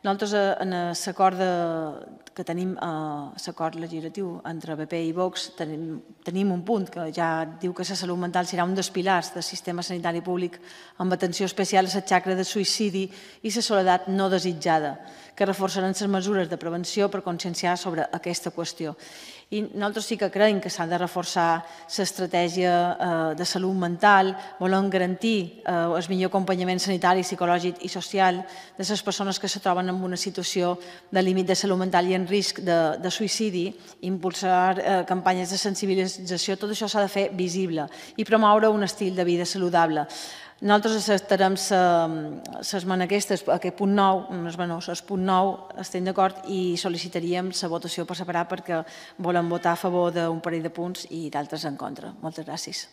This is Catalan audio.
Nosaltres, eh, en l'acord eh, que tenim, l'acord eh, legislatiu entre BP i Vox, tenim tenim un punt que ja diu que la salut mental serà un dels pilars del sistema sanitari públic amb atenció especial a la xacra de suïcidi i la soledat no desitjada, que reforçaran les mesures de prevenció per conscienciar sobre aquesta qüestió. I nosaltres sí que creiem que s'ha de reforçar l'estratègia eh, de salut mental, volem garantir eh, el millor acompanyament sanitari, psicològic i social de les persones que se troben en una situació de límit de salut mental i en risc de, de suïcidi, impulsar eh, campanyes de sensibilització conscienciació, tot això s'ha de fer visible i promoure un estil de vida saludable. Nosaltres acceptarem l'esmena aquesta, aquest punt nou, no és menor, el punt nou, estem d'acord i sol·licitaríem la votació per separar perquè volen votar a favor d'un parell de punts i d'altres en contra. Moltes gràcies.